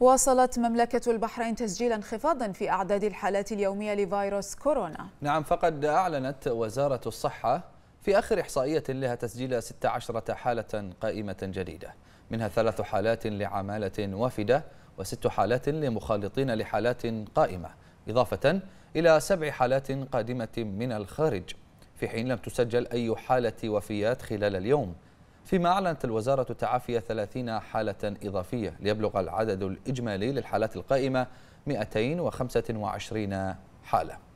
واصلت مملكة البحرين تسجيل انخفاضا في أعداد الحالات اليومية لفيروس كورونا نعم فقد أعلنت وزارة الصحة في آخر إحصائية لها تسجيل 16 حالة قائمة جديدة منها ثلاث حالات لعمالة وافدة وست حالات لمخالطين لحالات قائمة إضافة إلى سبع حالات قادمة من الخارج في حين لم تسجل أي حالة وفيات خلال اليوم فيما أعلنت الوزارة التعافي 30 حالة إضافية ليبلغ العدد الإجمالي للحالات القائمة 225 حالة